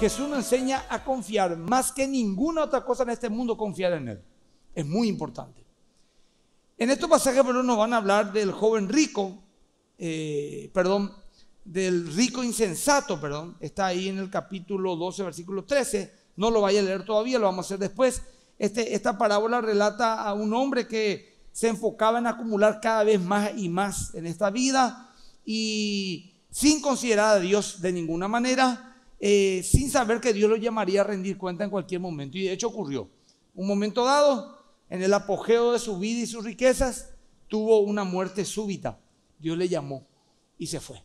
Jesús nos enseña a confiar más que ninguna otra cosa en este mundo, confiar en Él. Es muy importante. En estos pasajes, pero nos van a hablar del joven rico, eh, perdón, del rico insensato, perdón. Está ahí en el capítulo 12, versículo 13. No lo vaya a leer todavía, lo vamos a hacer después. Este, esta parábola relata a un hombre que se enfocaba en acumular cada vez más y más en esta vida y sin considerar a Dios de ninguna manera eh, sin saber que Dios lo llamaría a rendir cuenta en cualquier momento. Y de hecho ocurrió. Un momento dado, en el apogeo de su vida y sus riquezas, tuvo una muerte súbita. Dios le llamó y se fue.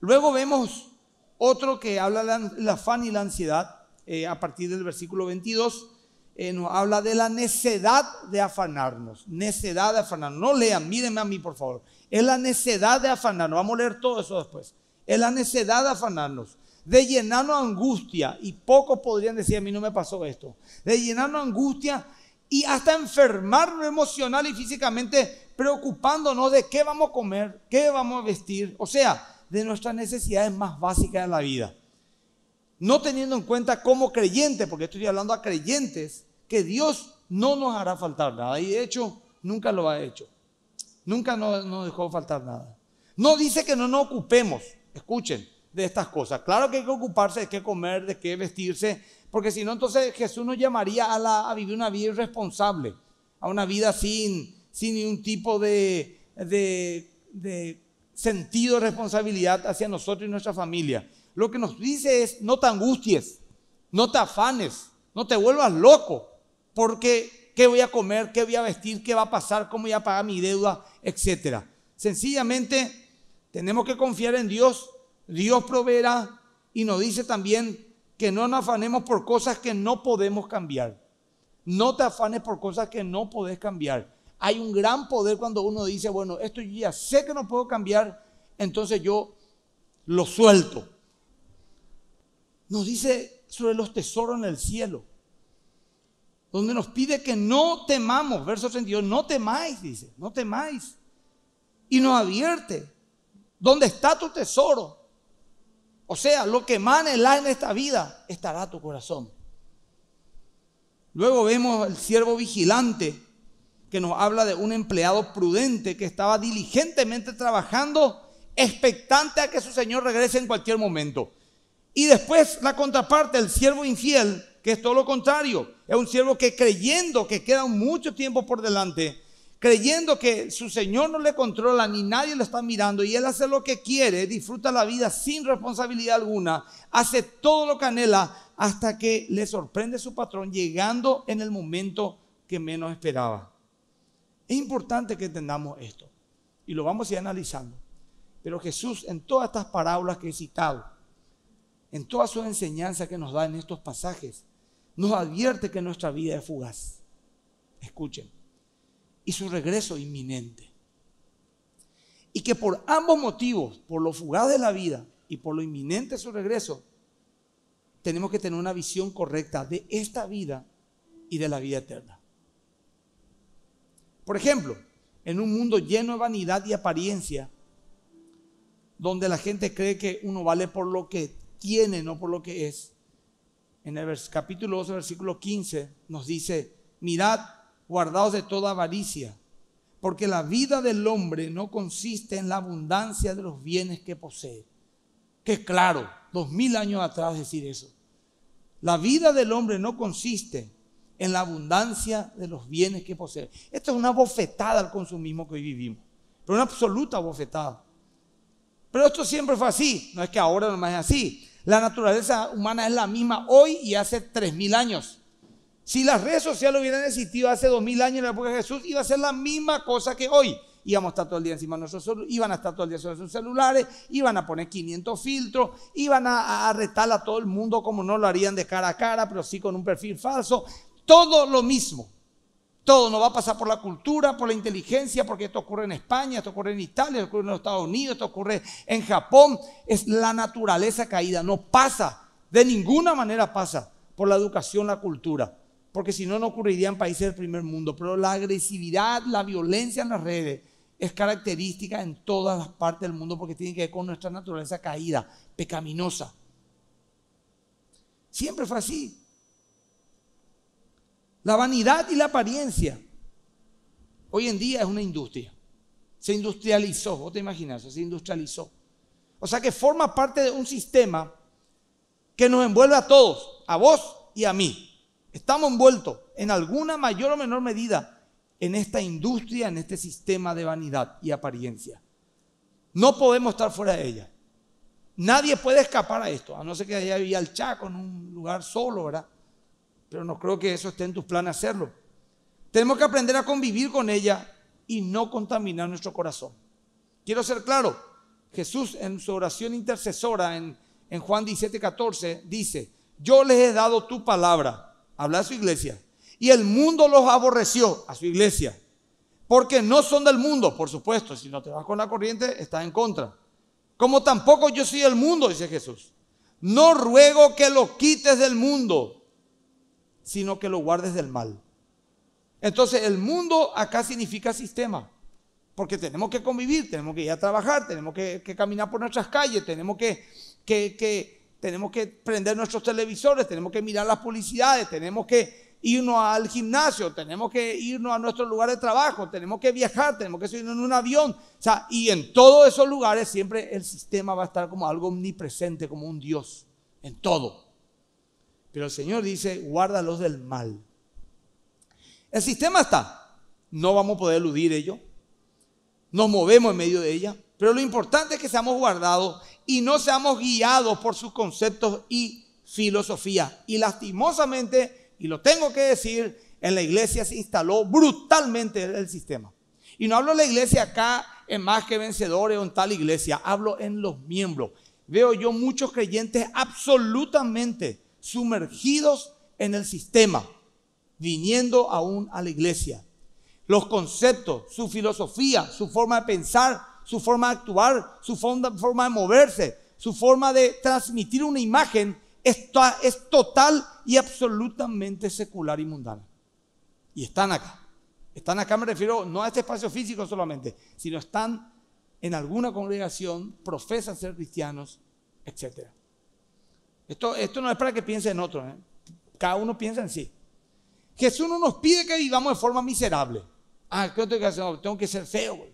Luego vemos otro que habla la afán y la ansiedad, eh, a partir del versículo 22, eh, nos habla de la necedad de afanarnos. Necedad de afanarnos. No lean, mírenme a mí, por favor. Es la necedad de afanarnos. Vamos a leer todo eso después. Es la necedad de afanarnos, de llenarnos angustia, y pocos podrían decir, a mí no me pasó esto, de llenarnos angustia y hasta enfermarnos emocional y físicamente preocupándonos de qué vamos a comer, qué vamos a vestir, o sea, de nuestras necesidades más básicas de la vida. No teniendo en cuenta como creyentes, porque estoy hablando a creyentes, que Dios no nos hará faltar nada. Y de hecho, nunca lo ha hecho. Nunca nos, nos dejó faltar nada. No dice que no nos ocupemos. Escuchen de estas cosas. Claro que hay que ocuparse de qué comer, de qué vestirse, porque si no, entonces Jesús nos llamaría a, la, vivir una vida irresponsable, a una vida sin, sin ningún tipo de, de, de sentido de responsabilidad hacia nosotros y nuestra familia. Lo que nos dice es, no te angusties, no te afanes, no te vuelvas loco, porque qué voy a comer, qué voy a vestir, qué va a pasar, cómo voy a pagar mi deuda, etcétera. Sencillamente tenemos que confiar en Dios. Dios proveerá y nos dice también que no nos afanemos por cosas que no podemos cambiar. No te afanes por cosas que no podés cambiar. Hay un gran poder cuando uno dice, bueno, esto yo ya sé que no puedo cambiar, entonces yo lo suelto. Nos dice sobre los tesoros en el cielo, donde nos pide que no temamos, verso 32, no temáis, dice, no temáis. Y nos advierte, ¿Dónde está tu tesoro, o sea, lo que manela en esta vida estará tu corazón. Luego vemos el siervo vigilante que nos habla de un empleado prudente que estaba diligentemente trabajando, expectante a que su señor regrese en cualquier momento. Y después la contraparte, el siervo infiel, que es todo lo contrario, es un siervo que creyendo que queda mucho tiempo por delante, creyendo que su Señor no le controla ni nadie lo está mirando y él hace lo que quiere, disfruta la vida sin responsabilidad alguna, hace todo lo que anhela hasta que le sorprende su patrón llegando en el momento que menos esperaba. Es importante que entendamos esto y lo vamos a ir analizando. Pero Jesús en todas estas parábolas que he citado, en todas sus enseñanzas que nos da en estos pasajes, nos advierte que nuestra vida es fugaz. Escuchen y su regreso inminente. Y que por ambos motivos, por lo fugaz de la vida y por lo inminente de su regreso, tenemos que tener una visión correcta de esta vida y de la vida eterna. Por ejemplo, en un mundo lleno de vanidad y apariencia, donde la gente cree que uno vale por lo que tiene, no por lo que es. En el capítulo 12, versículo 15, nos dice, mirad guardados de toda avaricia, porque la vida del hombre no consiste en la abundancia de los bienes que posee. Que claro, dos mil años atrás decir eso. La vida del hombre no consiste en la abundancia de los bienes que posee. Esto es una bofetada al consumismo que hoy vivimos, pero una absoluta bofetada. Pero esto siempre fue así, no es que ahora nomás es así. La naturaleza humana es la misma hoy y hace tres mil años. Si las redes sociales hubieran existido hace dos mil años en la época de Jesús, iba a ser la misma cosa que hoy. Íbamos a estar todo el día encima de nuestros iban a estar todo el día sobre sus celulares, iban a poner 500 filtros, iban a, arrestar a todo el mundo como no lo harían de cara a cara, pero sí con un perfil falso. Todo lo mismo. Todo no va a pasar por la cultura, por la inteligencia, porque esto ocurre en España, esto ocurre en Italia, esto ocurre en los Estados Unidos, esto ocurre en Japón. Es la naturaleza caída, no pasa, de ninguna manera pasa por la educación, la cultura porque si no, no ocurriría en países del primer mundo. Pero la agresividad, la violencia en las redes es característica en todas las partes del mundo porque tiene que ver con nuestra naturaleza caída, pecaminosa. Siempre fue así. La vanidad y la apariencia. Hoy en día es una industria. Se industrializó, vos te imaginas, se industrializó. O sea que forma parte de un sistema que nos envuelve a todos, a vos y a mí. Estamos envueltos en alguna mayor o menor medida en esta industria, en este sistema de vanidad y apariencia. No podemos estar fuera de ella. Nadie puede escapar a esto, a no ser que haya vivido al Chaco en un lugar solo, ¿verdad? Pero no creo que eso esté en tus planes hacerlo. Tenemos que aprender a convivir con ella y no contaminar nuestro corazón. Quiero ser claro, Jesús en su oración intercesora en, en Juan 17, 14 dice, yo les he dado tu palabra habla a su iglesia. Y el mundo los aborreció a su iglesia. Porque no son del mundo, por supuesto. Si no te vas con la corriente, estás en contra. Como tampoco yo soy del mundo, dice Jesús. No ruego que lo quites del mundo, sino que lo guardes del mal. Entonces el mundo acá significa sistema. Porque tenemos que convivir, tenemos que ir a trabajar, tenemos que, caminar por nuestras calles, tenemos que, que tenemos que prender nuestros televisores, tenemos que mirar las publicidades, tenemos que irnos al gimnasio, tenemos que irnos a nuestro lugar de trabajo, tenemos que viajar, tenemos que irnos en un avión. O sea, y en todos esos lugares siempre el sistema va a estar como algo omnipresente, como un Dios, en todo. Pero el Señor dice, guárdalos del mal. El sistema está, no vamos a poder eludir ello, nos movemos en medio de ella, pero lo importante es que seamos guardados y no seamos guiados por sus conceptos y filosofía. Y lastimosamente, y lo tengo que decir, en la iglesia se instaló brutalmente el sistema. Y no hablo de la iglesia acá en más que vencedores o en tal iglesia, hablo en los miembros. Veo yo muchos creyentes absolutamente sumergidos en el sistema, viniendo aún a la iglesia. Los conceptos, su filosofía, su forma de pensar, su forma de actuar, su forma de moverse, su forma de transmitir una imagen, es total y absolutamente secular y mundana. Y están acá. Están acá, me refiero no a este espacio físico solamente, sino están en alguna congregación, profesan ser cristianos, etc. Esto, esto no es para que piensen en otro, ¿eh? cada uno piensa en sí. Jesús no nos pide que vivamos de forma miserable. Ah, ¿qué tengo que hacer? tengo que ser feo, güey.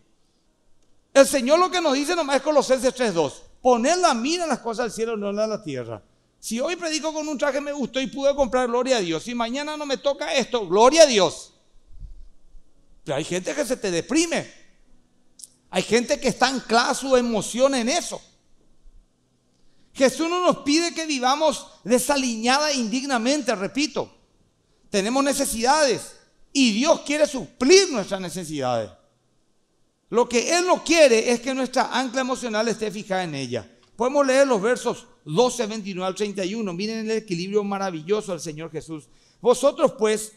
El Señor lo que nos dice nomás es Colosenses 3.2. Poner la mira en las cosas del cielo, no en la la tierra. Si hoy predico con un traje me gustó y pude comprar, gloria a Dios. Si mañana no me toca esto, gloria a Dios. Pero hay gente que se te deprime. Hay gente que está anclada su emoción en eso. Jesús no nos pide que vivamos desaliñada e indignamente, repito. Tenemos necesidades y Dios quiere suplir nuestras necesidades. Lo que Él no quiere es que nuestra ancla emocional esté fijada en ella. Podemos leer los versos 12, 29 al 31. Miren el equilibrio maravilloso del Señor Jesús. Vosotros pues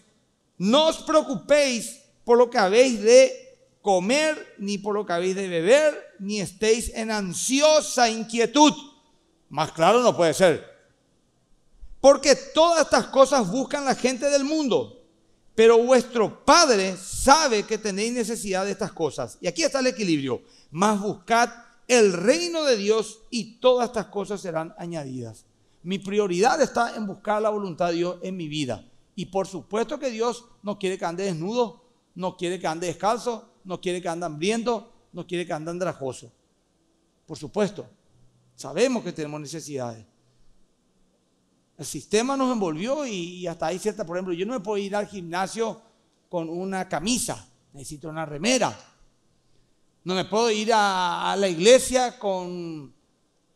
no os preocupéis por lo que habéis de comer, ni por lo que habéis de beber, ni estéis en ansiosa inquietud. Más claro no puede ser. Porque todas estas cosas buscan la gente del mundo pero vuestro Padre sabe que tenéis necesidad de estas cosas. Y aquí está el equilibrio. Más buscad el reino de Dios y todas estas cosas serán añadidas. Mi prioridad está en buscar la voluntad de Dios en mi vida. Y por supuesto que Dios no quiere que ande desnudo, no quiere que ande descalzo, no quiere que ande hambriento, no quiere que ande andrajoso. Por supuesto, sabemos que tenemos necesidades. El sistema nos envolvió y, hasta ahí cierta, por ejemplo, yo no me puedo ir al gimnasio con una camisa, necesito una remera. No me puedo ir a, la iglesia con,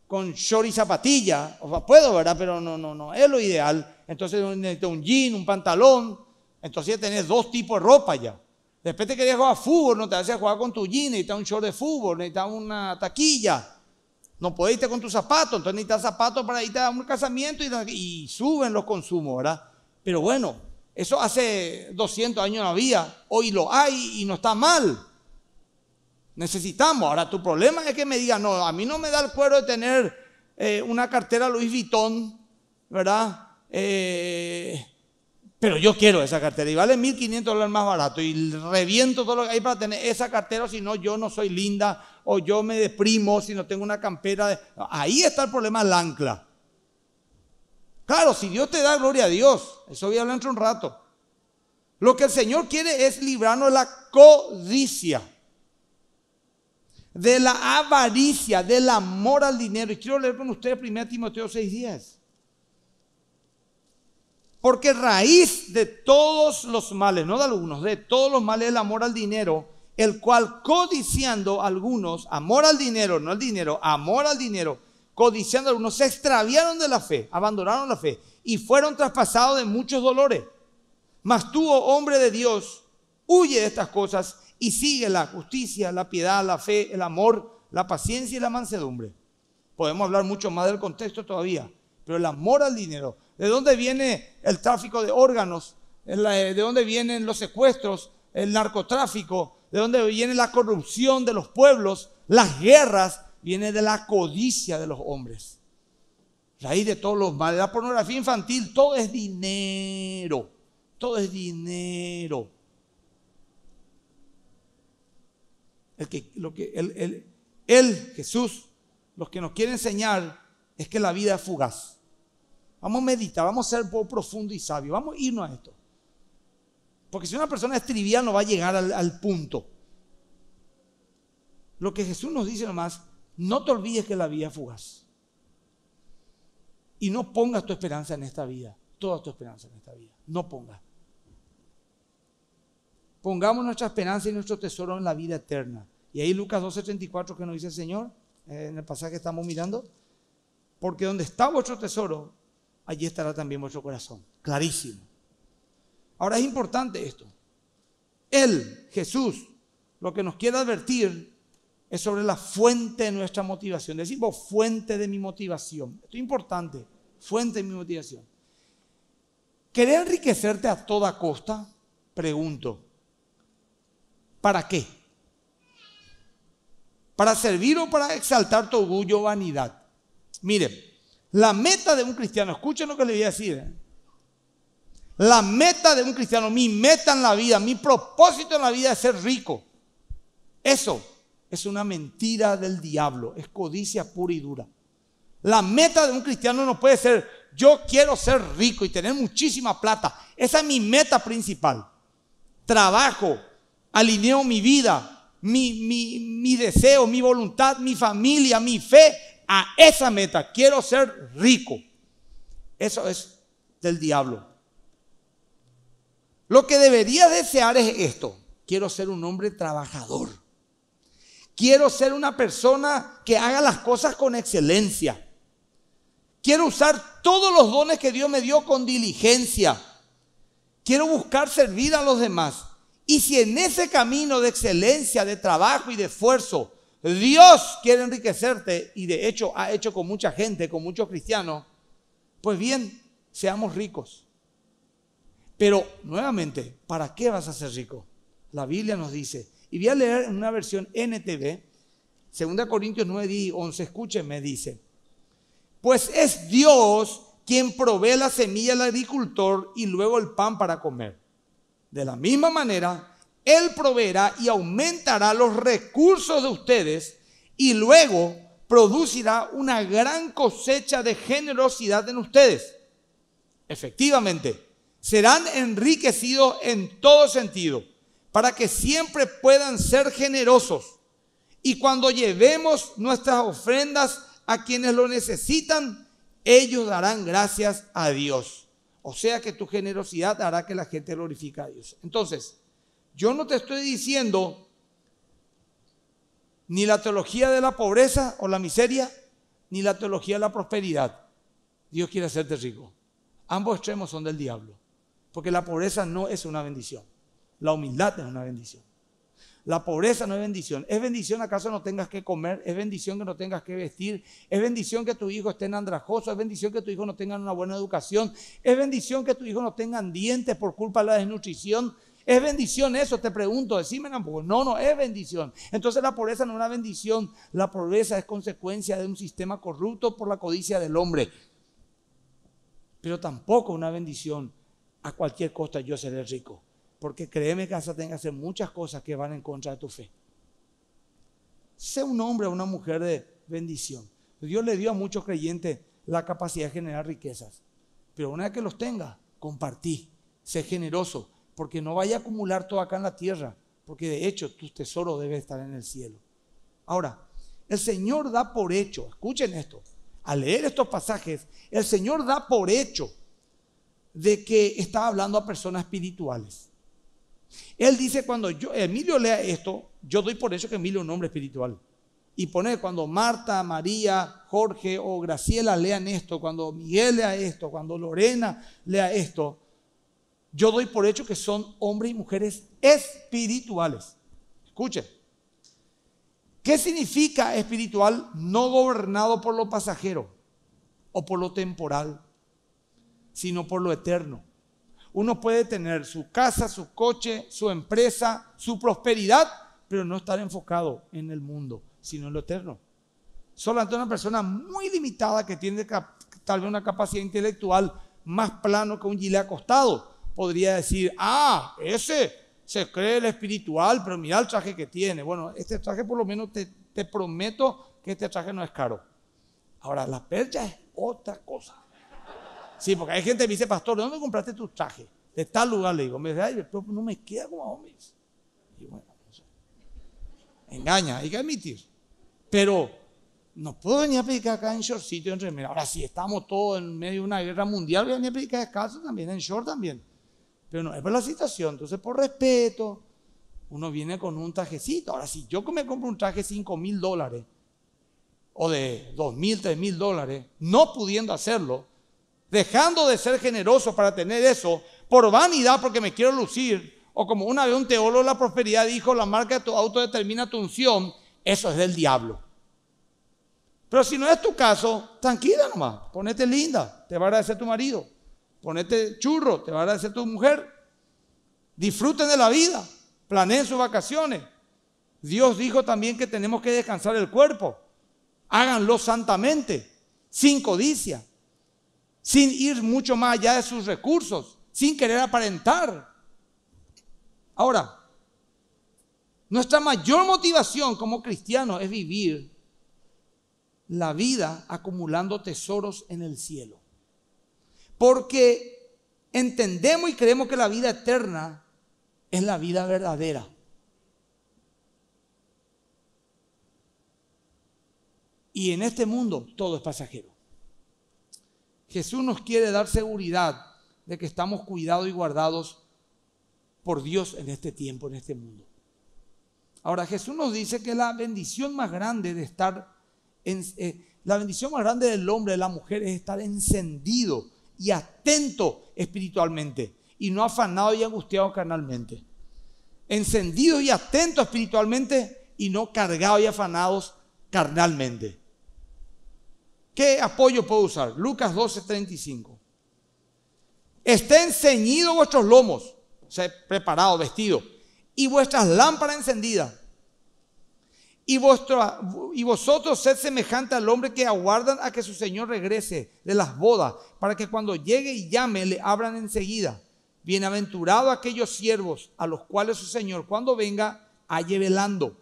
con short y zapatilla. O puedo, ¿verdad? Pero no, no, no, es lo ideal. Entonces necesito un jean, un pantalón. Entonces ya tenés dos tipos de ropa ya. Después te querías jugar a fútbol, no te a jugar con tu jean, necesitas un short de fútbol, necesitas una taquilla. No podés irte con tus zapatos, entonces necesitas zapatos para irte a un casamiento y, suben los consumos, ¿verdad? Pero bueno, eso hace 200 años no había, hoy lo hay y no está mal. Necesitamos. Ahora, tu problema es que me digas, no, a mí no me da el cuero de tener eh, una cartera Louis Vuitton, ¿verdad? Eh, pero yo quiero esa cartera y vale 1.500 dólares más barato y reviento todo lo que hay para tener esa cartera, si no, yo no soy linda o yo me deprimo si no tengo una campera. Ahí está el problema del ancla. Claro, si Dios te da gloria a Dios, eso voy a hablar dentro un rato. Lo que el Señor quiere es librarnos de la codicia, de la avaricia, del amor al dinero. Y quiero leer con ustedes 1 Timoteo 6:10. Porque raíz de todos los males, no de algunos, de todos los males, del amor al dinero el cual codiciando algunos, amor al dinero, no al dinero, amor al dinero, codiciando algunos, se extraviaron de la fe, abandonaron la fe y fueron traspasados de muchos dolores. Mas tú, oh hombre de Dios, huye de estas cosas y sigue la justicia, la piedad, la fe, el amor, la paciencia y la mansedumbre. Podemos hablar mucho más del contexto todavía, pero el amor al dinero, ¿de dónde viene el tráfico de órganos? ¿De dónde vienen los secuestros? el narcotráfico, de donde viene la corrupción de los pueblos, las guerras, viene de la codicia de los hombres. Raíz de todos los males, la pornografía infantil, todo es dinero, todo es dinero. El que, lo que, él, Jesús, lo que nos quiere enseñar es que la vida es fugaz. Vamos a meditar, vamos a ser profundo y sabio, vamos a irnos a esto. Porque si una persona es trivial no va a llegar al, punto. Lo que Jesús nos dice nomás, no te olvides que la vida es fugaz. Y no pongas tu esperanza en esta vida, toda tu esperanza en esta vida. No pongas. Pongamos nuestra esperanza y nuestro tesoro en la vida eterna. Y ahí Lucas 12:34 que nos dice el Señor, eh, en el pasaje que estamos mirando, porque donde está vuestro tesoro, allí estará también vuestro corazón. Clarísimo. Ahora es importante esto. Él, Jesús, lo que nos quiere advertir es sobre la fuente de nuestra motivación. Decimos fuente de mi motivación. Esto es importante, fuente de mi motivación. ¿Querés enriquecerte a toda costa? Pregunto. ¿Para qué? ¿Para servir o para exaltar tu orgullo o vanidad? Miren, la meta de un cristiano, escuchen lo que le voy a decir. ¿eh? La meta de un cristiano, mi meta en la vida, mi propósito en la vida es ser rico. Eso es una mentira del diablo, es codicia pura y dura. La meta de un cristiano no puede ser yo quiero ser rico y tener muchísima plata. Esa es mi meta principal. Trabajo, alineo mi vida, mi, deseo, mi voluntad, mi familia, mi fe a esa meta. Quiero ser rico. Eso es del diablo. Lo que debería desear es esto. Quiero ser un hombre trabajador. Quiero ser una persona que haga las cosas con excelencia. Quiero usar todos los dones que Dios me dio con diligencia. Quiero buscar servir a los demás. Y si en ese camino de excelencia, de trabajo y de esfuerzo, Dios quiere enriquecerte, y de hecho ha hecho con mucha gente, con muchos cristianos, pues bien, seamos ricos. Pero nuevamente, ¿para qué vas a ser rico? La Biblia nos dice, y voy a leer en una versión NTV, 2 Corintios 9, y 11, escúchenme, dice, pues es Dios quien provee la semilla al agricultor y luego el pan para comer. De la misma manera, Él proveerá y aumentará los recursos de ustedes y luego producirá una gran cosecha de generosidad en ustedes. Efectivamente, serán enriquecidos en todo sentido, para que siempre puedan ser generosos. Y cuando llevemos nuestras ofrendas a quienes lo necesitan, ellos darán gracias a Dios. O sea que tu generosidad hará que la gente glorifique a Dios. Entonces, yo no te estoy diciendo ni la teología de la pobreza o la miseria, ni la teología de la prosperidad. Dios quiere hacerte rico. Ambos extremos son del diablo. Porque la pobreza no es una bendición. La humildad es una bendición. La pobreza no es bendición. Es bendición acaso no tengas que comer, es bendición que no tengas que vestir, es bendición que tu hijo esté en andrajoso, es bendición que tu hijo no tenga una buena educación, es bendición que tu hijo no tenga dientes por culpa de la desnutrición. ¿Es bendición eso? Te pregunto, decime No, no, es bendición. Entonces la pobreza no es una bendición, la pobreza es consecuencia de un sistema corrupto por la codicia del hombre. Pero tampoco una bendición a cualquier costa yo seré rico. Porque créeme que hasta tenga que hacer muchas cosas que van en contra de tu fe. Sé un hombre o una mujer de bendición. Dios le dio a muchos creyentes la capacidad de generar riquezas. Pero una vez que los tenga, compartí. Sé generoso. Porque no vaya a acumular todo acá en la tierra. Porque de hecho tu tesoro debe estar en el cielo. Ahora, el Señor da por hecho, escuchen esto, al leer estos pasajes, el Señor da por hecho de que está hablando a personas espirituales. Él dice cuando yo, Emilio lea esto, yo doy por hecho que Emilio es un hombre espiritual. Y pone cuando Marta, María, Jorge o Graciela lean esto, cuando Miguel lea esto, cuando Lorena lea esto, yo doy por hecho que son hombres y mujeres espirituales. Escuche. ¿Qué significa espiritual no gobernado por lo pasajero o por lo temporal? sino por lo eterno. Uno puede tener su casa, su coche, su empresa, su prosperidad, pero no estar enfocado en el mundo, sino en lo eterno. Solamente una persona muy limitada que tiene tal vez una capacidad intelectual más plano que un gile acostado podría decir, ah, ese se cree el espiritual, pero mira el traje que tiene. Bueno, este traje por lo menos te, te prometo que este traje no es caro. Ahora, la percha es otra cosa. Sí, porque hay gente que dice, pastor, dónde compraste tus trajes? De tal lugar, le digo. Me dice, ay, pero no me queda como a Y bueno, Engaña, hay que admitir. Pero no puedo venir a predicar acá en short en remera. Ahora, si estamos todos en medio de una guerra mundial, voy a venir a predicar descalzo también, en short también. Pero no, es por la situación. Entonces, por respeto, uno viene con un trajecito. Ahora, si yo me compro un traje de 5 mil dólares, o de 2 mil, 3 mil dólares, no pudiendo hacerlo, dejando de ser generoso para tener eso, por vanidad porque me quiero lucir, o como una vez un teólogo de la prosperidad dijo, la marca de tu auto determina tu unción, eso es del diablo. Pero si no es tu caso, tranquila nomás, ponete linda, te va a agradecer tu marido, ponete churro, te va a agradecer tu mujer, disfruten de la vida, planeen sus vacaciones. Dios dijo también que tenemos que descansar el cuerpo, háganlo santamente, sin codicia, sin ir mucho más allá de sus recursos, sin querer aparentar. Ahora, nuestra mayor motivación como cristianos es vivir la vida acumulando tesoros en el cielo. Porque entendemos y creemos que la vida eterna es la vida verdadera. Y en este mundo todo es pasajero. Jesús nos quiere dar seguridad de que estamos cuidados y guardados por Dios en este tiempo, en este mundo. Ahora Jesús nos dice que la bendición más grande de estar, en, eh, la bendición más grande del hombre, de la mujer, es estar encendido y atento espiritualmente y no afanado y angustiado carnalmente. Encendido y atento espiritualmente y no cargado y afanados carnalmente. ¿Qué apoyo puedo usar? Lucas 12.35 35. Estén ceñidos vuestros lomos, preparados, vestidos, y vuestras lámparas encendidas. Y, vuestro, y, vosotros sed semejante al hombre que aguardan a que su Señor regrese de las bodas, para que cuando llegue y llame le abran enseguida. Bienaventurados aquellos siervos a los cuales su Señor cuando venga halle velando.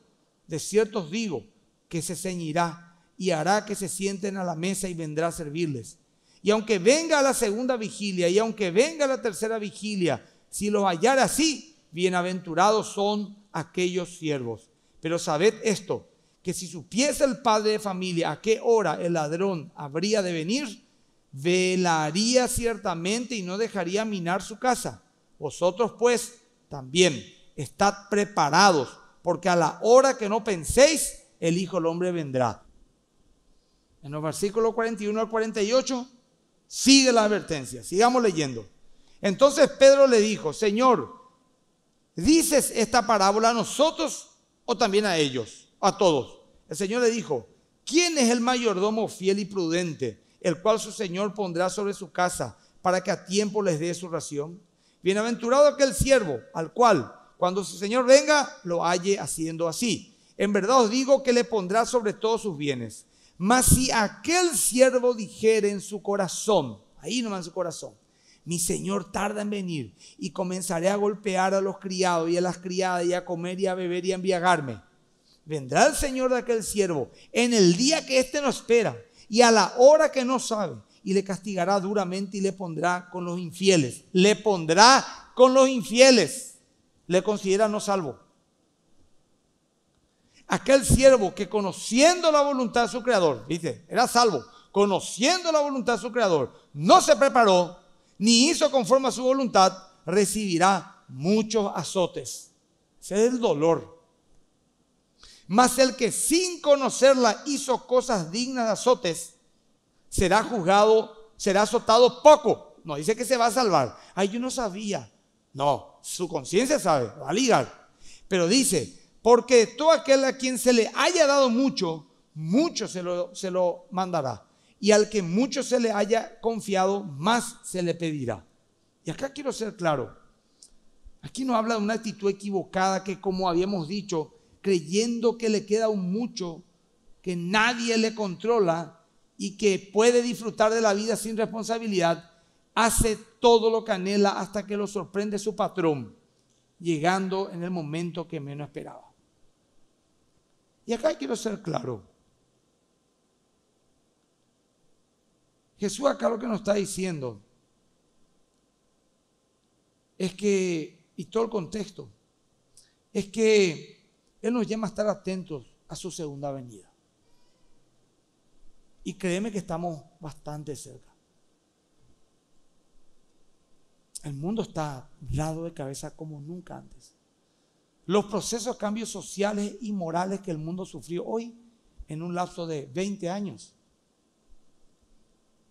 De cierto os digo que se ceñirá y hará que se sienten a la mesa y vendrá a servirles. Y aunque venga la segunda vigilia y aunque venga la tercera vigilia, si los hallar así, bienaventurados son aquellos siervos. Pero sabed esto, que si supiese el padre de familia a qué hora el ladrón habría de venir, velaría ciertamente y no dejaría minar su casa. Vosotros pues también estad preparados, porque a la hora que no penséis, el Hijo del Hombre vendrá en los versículos 41 al 48, sigue la advertencia. Sigamos leyendo. Entonces Pedro le dijo, Señor, ¿dices esta parábola a nosotros o también a ellos, a todos? El Señor le dijo, ¿quién es el mayordomo fiel y prudente, el cual su Señor pondrá sobre su casa para que a tiempo les dé su ración? Bienaventurado aquel siervo, al cual, cuando su Señor venga, lo halle haciendo así. En verdad os digo que le pondrá sobre todos sus bienes. Mas si aquel siervo dijere en su corazón, ahí nomás en su corazón, mi señor tarda en venir y comenzaré a golpear a los criados y a las criadas y a comer y a beber y a embriagarme. Vendrá el señor de aquel siervo en el día que éste no espera y a la hora que no sabe y le castigará duramente y le pondrá con los infieles. Le pondrá con los infieles. Le considera no salvo aquel siervo que conociendo la voluntad de su creador, dice, era salvo, conociendo la voluntad de su creador, no se preparó ni hizo conforme a su voluntad, recibirá muchos azotes. Ese es el dolor. Mas el que sin conocerla hizo cosas dignas de azotes, será juzgado, será azotado poco. No dice que se va a salvar. Ay, yo no sabía. No, su conciencia sabe, va a ligar. Pero dice, porque todo aquel a quien se le haya dado mucho, mucho se lo, mandará. Y al que mucho se le haya confiado, más se le pedirá. Y acá quiero ser claro. Aquí no habla de una actitud equivocada que, como habíamos dicho, creyendo que le queda un mucho, que nadie le controla y que puede disfrutar de la vida sin responsabilidad, hace todo lo que anhela hasta que lo sorprende su patrón, llegando en el momento que menos esperaba. Y acá quiero ser claro. Jesús acá lo que nos está diciendo es que, y todo el contexto, es que Él nos llama a estar atentos a su segunda venida. Y créeme que estamos bastante cerca. El mundo está dado de cabeza como nunca antes los procesos de cambios sociales y morales que el mundo sufrió hoy en un lapso de 20 años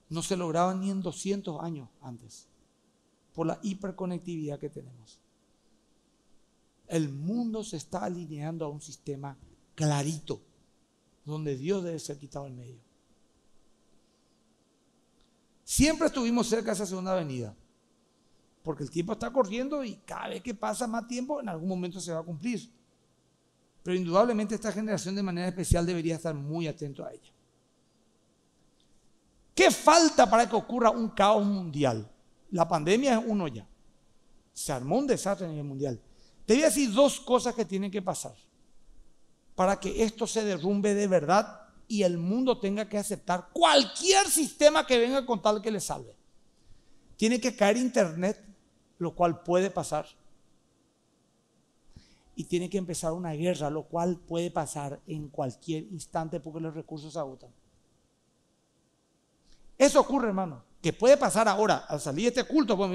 no se lograban ni en 200 años antes por la hiperconectividad que tenemos. El mundo se está alineando a un sistema clarito, donde Dios debe ser quitado al medio. Siempre estuvimos cerca de esa segunda avenida porque el tiempo está corriendo y cada vez que pasa más tiempo, en algún momento se va a cumplir. Pero indudablemente esta generación de manera especial debería estar muy atento a ella. ¿Qué falta para que ocurra un caos mundial? La pandemia es uno ya. Se armó un desastre en el mundial. Te voy a decir dos cosas que tienen que pasar para que esto se derrumbe de verdad y el mundo tenga que aceptar cualquier sistema que venga con tal que le salve. Tiene que caer Internet, lo cual puede pasar. Y tiene que empezar una guerra, lo cual puede pasar en cualquier instante porque los recursos se agotan. Eso ocurre, hermano, que puede pasar ahora, al salir de este culto, pues,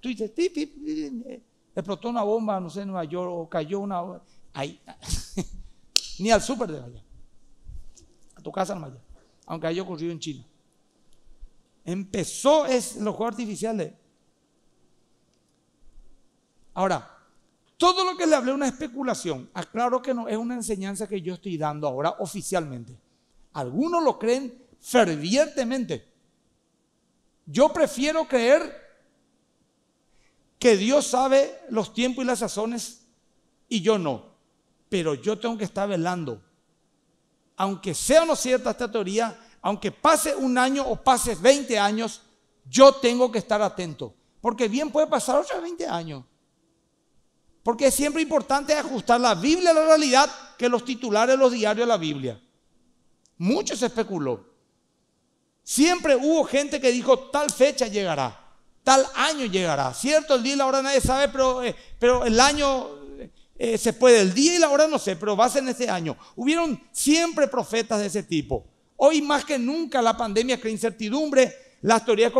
tú dices, eh, explotó una bomba, no sé, en Nueva York, o cayó una Ahí, ni al súper de allá, a tu casa no aunque haya ocurrido en China. Empezó es, los juegos artificiales, eh, Ahora, todo lo que le hablé es una especulación. Aclaro que no es una enseñanza que yo estoy dando ahora oficialmente. Algunos lo creen fervientemente. Yo prefiero creer que Dios sabe los tiempos y las sazones y yo no. Pero yo tengo que estar velando. Aunque sea o no cierta esta teoría, aunque pase un año o pase 20 años, yo tengo que estar atento. Porque bien puede pasar otros 20 años. Porque es siempre importante ajustar la Biblia a la realidad que los titulares de los diarios de la Biblia. Mucho se especuló. Siempre hubo gente que dijo tal fecha llegará, tal año llegará. Cierto, el día y la hora nadie sabe, pero, eh, pero el año eh, eh, se puede, el día y la hora no sé, pero va a ser en ese año. Hubieron siempre profetas de ese tipo. Hoy más que nunca la pandemia crea incertidumbre, las teorías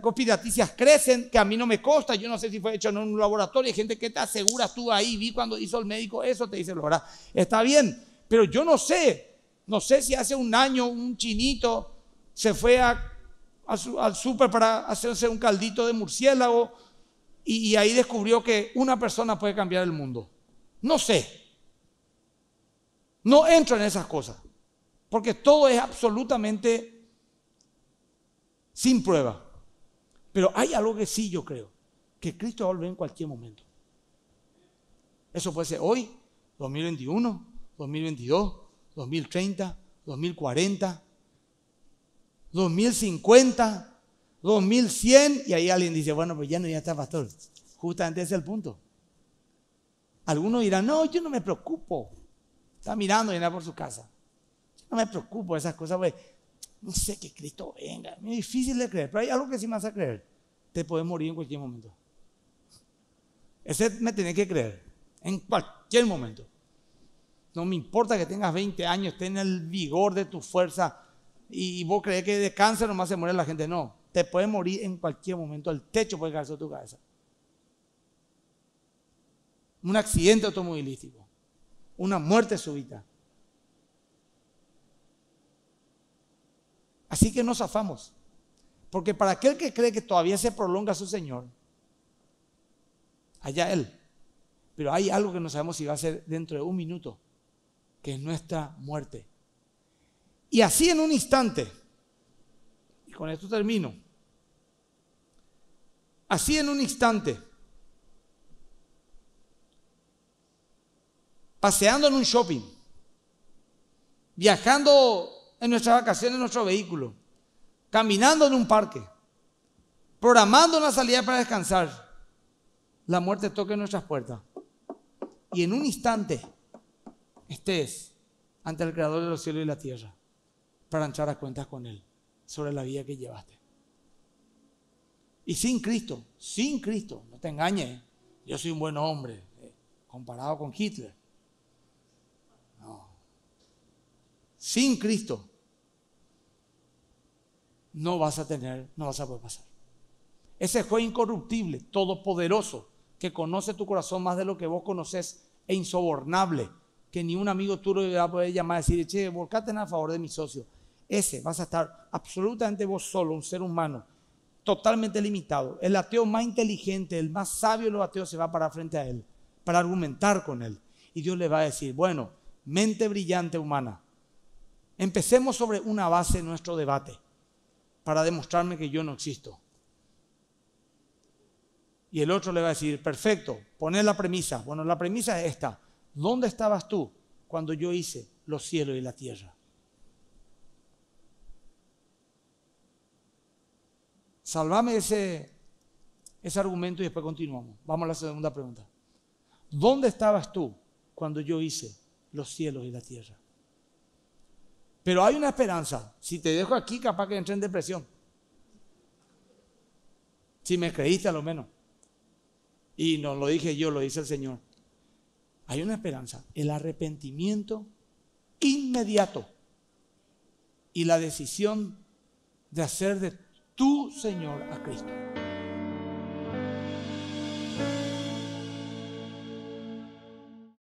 conspiraticias crecen, que a mí no me consta, yo no sé si fue hecho en un laboratorio, hay gente que te asegura, tú ahí vi cuando hizo el médico eso, te dice, verdad. está bien, pero yo no sé, no sé si hace un año un chinito se fue al súper para hacerse un caldito de murciélago y, y ahí descubrió que una persona puede cambiar el mundo. No sé, no entro en esas cosas, porque todo es absolutamente sin prueba. Pero hay algo que sí yo creo, que Cristo va a volver en cualquier momento. Eso puede ser hoy, 2021, 2022, 2030, 2040, 2050, 2100, y ahí alguien dice, bueno, pues ya no, ya está pastor. Justamente ese es el punto. Algunos dirán, no, yo no me preocupo. Está mirando y anda por su casa. Yo no me preocupo esas cosas, pues no sé que Cristo venga, es difícil de creer, pero hay algo que sí me a creer, te puedes morir en cualquier momento. Ese me tenés que creer, en cualquier momento. No me importa que tengas 20 años, estés el vigor de tu fuerza y vos crees que de cáncer no nomás se muere la gente, no, te puedes morir en cualquier momento, el techo puede caerse sobre tu cabeza. Un accidente automovilístico, una muerte súbita, Así que nos zafamos. Porque para aquel que cree que todavía se prolonga su Señor, allá Él. Pero hay algo que no sabemos si va a ser dentro de un minuto, que es nuestra muerte. Y así en un instante, y con esto termino, así en un instante, paseando en un shopping, viajando en nuestras vacaciones en nuestro vehículo, caminando en un parque, programando una salida para descansar, la muerte toque nuestras puertas. Y en un instante estés ante el Creador de los cielos y la tierra para anchar las cuentas con Él sobre la vida que llevaste. Y sin Cristo, sin Cristo, no te engañes, ¿eh? yo soy un buen hombre, eh, comparado con Hitler. sin Cristo, no vas a tener, no vas a poder pasar. Ese juez incorruptible, todopoderoso, que conoce tu corazón más de lo que vos conoces e insobornable, que ni un amigo tuyo va a poder llamar y decir, che, volcate a favor de mi socio. Ese vas a estar absolutamente vos solo, un ser humano, totalmente limitado. El ateo más inteligente, el más sabio de los ateos se va para frente a él para argumentar con él. Y Dios le va a decir, bueno, mente brillante humana, Empecemos sobre una base en nuestro debate para demostrarme que yo no existo. Y el otro le va a decir, perfecto, poner la premisa. Bueno, la premisa es esta. ¿Dónde estabas tú cuando yo hice los cielos y la tierra? Salvame ese, ese argumento y después continuamos. Vamos a la segunda pregunta. ¿Dónde estabas tú cuando yo hice los cielos y la tierra? Pero hay una esperanza. Si te dejo aquí, capaz que entré en depresión. Si me creíste a lo menos. Y no lo dije yo, lo dice el Señor. Hay una esperanza. El arrepentimiento inmediato y la decisión de hacer de tu Señor a Cristo.